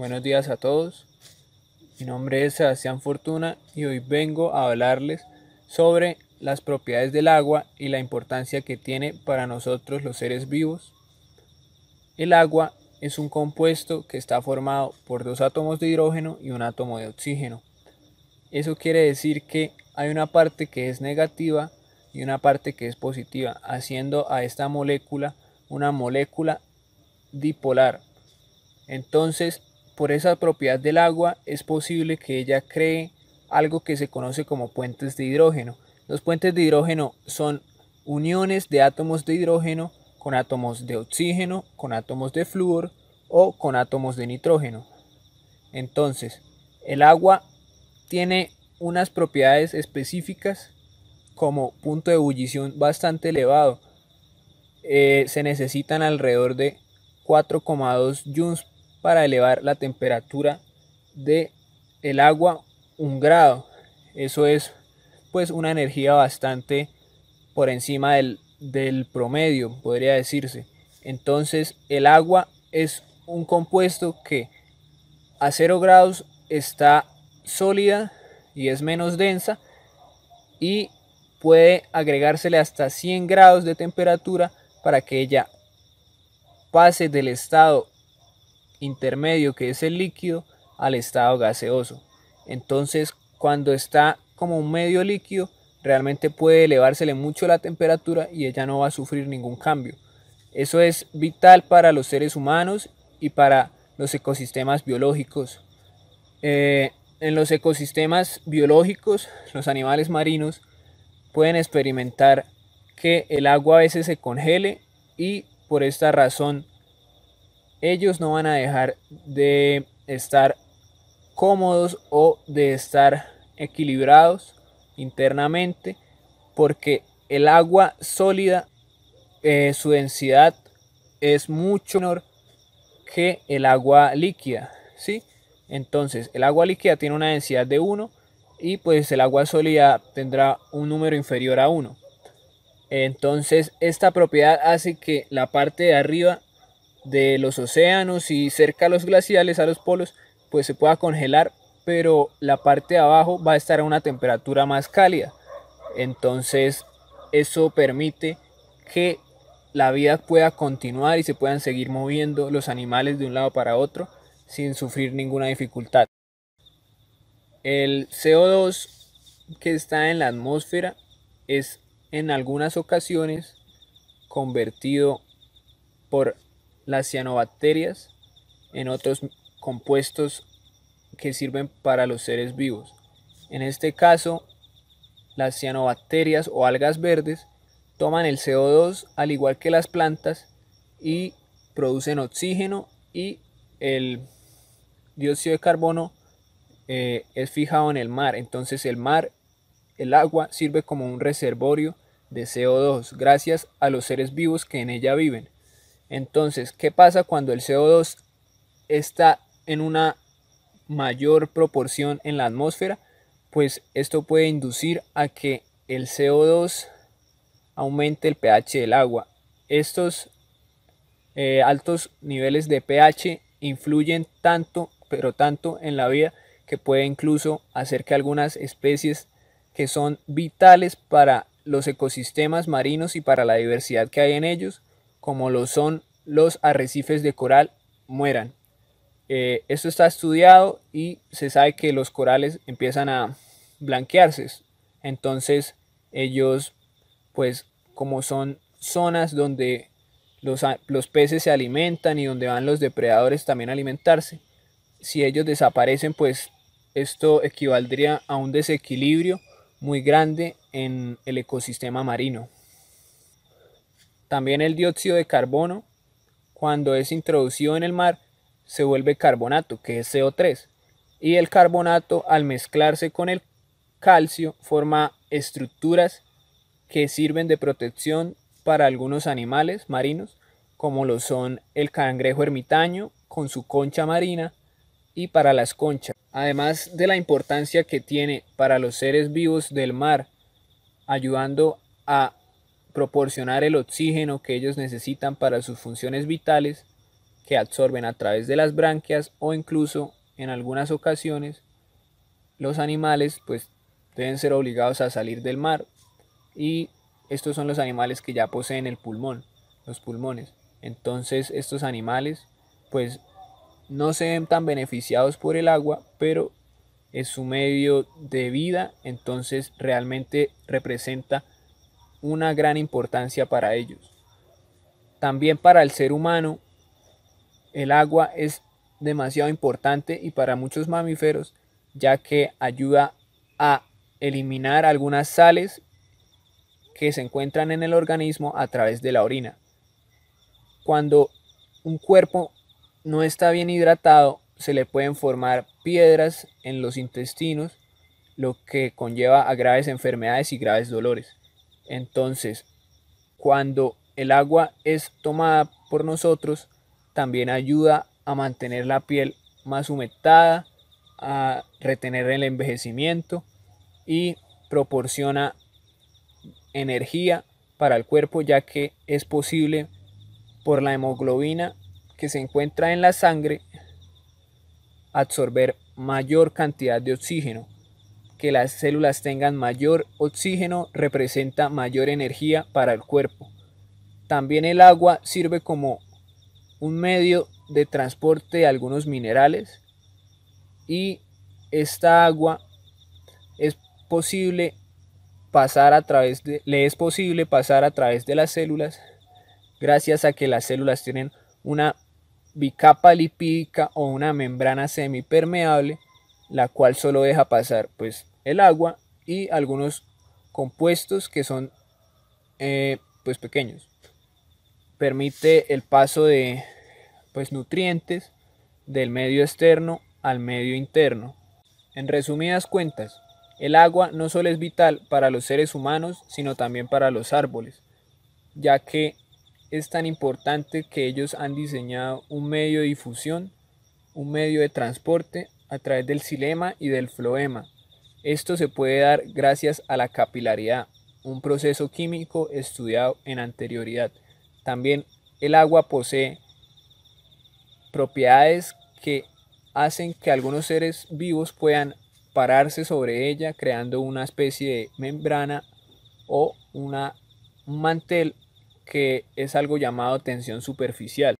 Buenos días a todos. Mi nombre es Sebastián Fortuna y hoy vengo a hablarles sobre las propiedades del agua y la importancia que tiene para nosotros los seres vivos. El agua es un compuesto que está formado por dos átomos de hidrógeno y un átomo de oxígeno. Eso quiere decir que hay una parte que es negativa y una parte que es positiva, haciendo a esta molécula una molécula dipolar. Entonces, por esa propiedad del agua es posible que ella cree algo que se conoce como puentes de hidrógeno. Los puentes de hidrógeno son uniones de átomos de hidrógeno con átomos de oxígeno, con átomos de flúor o con átomos de nitrógeno. Entonces, el agua tiene unas propiedades específicas como punto de ebullición bastante elevado. Eh, se necesitan alrededor de 4,2 joules para elevar la temperatura de el agua un grado. Eso es pues una energía bastante por encima del, del promedio, podría decirse. Entonces el agua es un compuesto que a 0 grados está sólida y es menos densa y puede agregársele hasta 100 grados de temperatura para que ella pase del estado intermedio que es el líquido al estado gaseoso. Entonces, cuando está como un medio líquido, realmente puede elevársele mucho la temperatura y ella no va a sufrir ningún cambio. Eso es vital para los seres humanos y para los ecosistemas biológicos. Eh, en los ecosistemas biológicos, los animales marinos pueden experimentar que el agua a veces se congele y por esta razón ellos no van a dejar de estar cómodos o de estar equilibrados internamente porque el agua sólida, eh, su densidad es mucho menor que el agua líquida, ¿sí? Entonces, el agua líquida tiene una densidad de 1 y pues el agua sólida tendrá un número inferior a 1. Entonces, esta propiedad hace que la parte de arriba de los océanos y cerca a los glaciales, a los polos, pues se pueda congelar, pero la parte de abajo va a estar a una temperatura más cálida. Entonces, eso permite que la vida pueda continuar y se puedan seguir moviendo los animales de un lado para otro sin sufrir ninguna dificultad. El CO2 que está en la atmósfera es en algunas ocasiones convertido por las cianobacterias en otros compuestos que sirven para los seres vivos. En este caso, las cianobacterias o algas verdes toman el CO2 al igual que las plantas y producen oxígeno y el dióxido de carbono eh, es fijado en el mar. Entonces el mar, el agua, sirve como un reservorio de CO2 gracias a los seres vivos que en ella viven. Entonces, ¿qué pasa cuando el CO2 está en una mayor proporción en la atmósfera? Pues esto puede inducir a que el CO2 aumente el pH del agua. Estos eh, altos niveles de pH influyen tanto, pero tanto en la vida que puede incluso hacer que algunas especies que son vitales para los ecosistemas marinos y para la diversidad que hay en ellos como lo son los arrecifes de coral, mueran. Eh, esto está estudiado y se sabe que los corales empiezan a blanquearse. Entonces ellos, pues como son zonas donde los, los, peces se alimentan y donde van los depredadores también a alimentarse, si ellos desaparecen, pues esto equivaldría a un desequilibrio muy grande en el ecosistema marino. También el dióxido de carbono, cuando es introducido en el mar, se vuelve carbonato, que es CO3. Y el carbonato, al mezclarse con el calcio, forma estructuras que sirven de protección para algunos animales marinos, como lo son el cangrejo ermitaño con su concha marina y para las conchas. Además de la importancia que tiene para los seres vivos del mar, ayudando a proporcionar el oxígeno que ellos necesitan para sus funciones vitales, que absorben a través de las branquias o incluso en algunas ocasiones los animales pues deben ser obligados a salir del mar y estos son los animales que ya poseen el pulmón, los pulmones. Entonces estos animales pues no se ven tan beneficiados por el agua, pero es su medio de vida, entonces realmente representa una gran importancia para ellos. También para el ser humano, el agua es demasiado importante y para muchos mamíferos, ya que ayuda a eliminar algunas sales que se encuentran en el organismo a través de la orina. Cuando un cuerpo no está bien hidratado, se le pueden formar piedras en los intestinos, lo que conlleva a graves enfermedades y graves dolores. Entonces, cuando el agua es tomada por nosotros, también ayuda a mantener la piel más humectada, a retener el envejecimiento y proporciona energía para el cuerpo ya que es posible por la hemoglobina que se encuentra en la sangre absorber mayor cantidad de oxígeno que las células tengan mayor oxígeno representa mayor energía para el cuerpo. También el agua sirve como un medio de transporte de algunos minerales y esta agua es posible pasar a través de, le es posible pasar a través de las células gracias a que las células tienen una bicapa lipídica o una membrana semipermeable la cual solo deja pasar pues el agua y algunos compuestos que son eh, pues pequeños. Permite el paso de pues nutrientes del medio externo al medio interno. En resumidas cuentas, el agua no solo es vital para los seres humanos, sino también para los árboles, ya que es tan importante que ellos han diseñado un medio de difusión, un medio de transporte a través del xilema y del floema, esto se puede dar gracias a la capilaridad, un proceso químico estudiado en anterioridad. También el agua posee propiedades que hacen que algunos seres vivos puedan pararse sobre ella creando una especie de membrana o un mantel que es algo llamado tensión superficial.